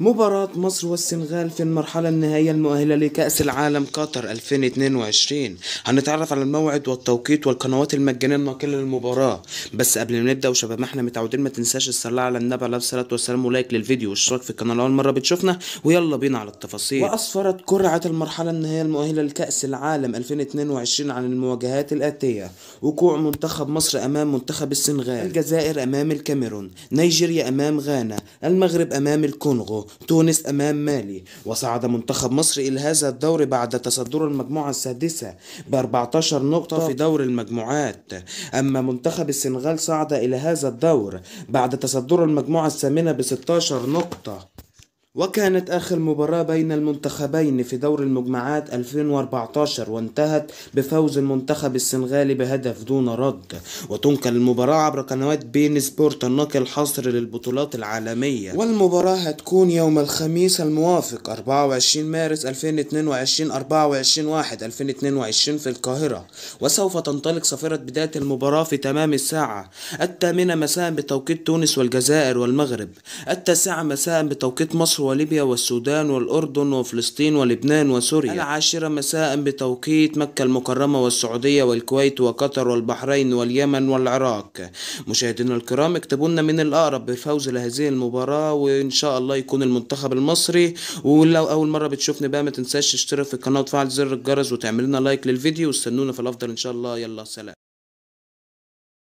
مباراة مصر والسنغال في المرحلة النهائية المؤهلة لكأس العالم قطر 2022 هنتعرف على الموعد والتوقيت والقنوات المجانية الناقلة للمباراة بس قبل ما نبدأ وشباب ما احنا متعودين ما تنساش الصلاة على النبي عليه الصلاة والسلام ولايك للفيديو واشتراك في القناة لأول مرة بتشوفنا ويلا بينا على التفاصيل وأسفرت قرعة المرحلة النهائية المؤهلة لكأس العالم 2022 عن المواجهات الآتية وقوع منتخب مصر أمام منتخب السنغال الجزائر أمام الكاميرون نيجيريا أمام غانا المغرب أمام الكونغو تونس أمام مالي وصعد منتخب مصر إلى هذا الدور بعد تصدر المجموعة السادسة ب 14 نقطة في دور المجموعات أما منتخب السنغال صعد إلى هذا الدور بعد تصدر المجموعة الثامنة ب 16 نقطة وكانت آخر مباراة بين المنتخبين في دور المجمعات 2014 وانتهت بفوز المنتخب السنغالي بهدف دون رد وتنقل المباراة عبر قنوات بين سبورت الناقل الحصر للبطولات العالمية والمباراة هتكون يوم الخميس الموافق 24 مارس 2022 24 1 2022 في القاهرة وسوف تنطلق صفيرة بداية المباراة في تمام الساعة الثامنة مساء بتوقيت تونس والجزائر والمغرب التاسعة مساء بتوقيت مصر وليبيا والسودان والأردن وفلسطين ولبنان وسوريا العاشرة مساء بتوقيت مكة المكرمة والسعودية والكويت وقطر والبحرين واليمن والعراق مشاهدينا الكرام اكتبوا لنا من الأقرب بفوز لهذه المباراة وإن شاء الله يكون المنتخب المصري ولو أول مرة بتشوفني بقى ما تنساش تشترك في القناة وتفعل زر الجرس وتعمل لنا لايك للفيديو واستنونا في الأفضل إن شاء الله يلا سلام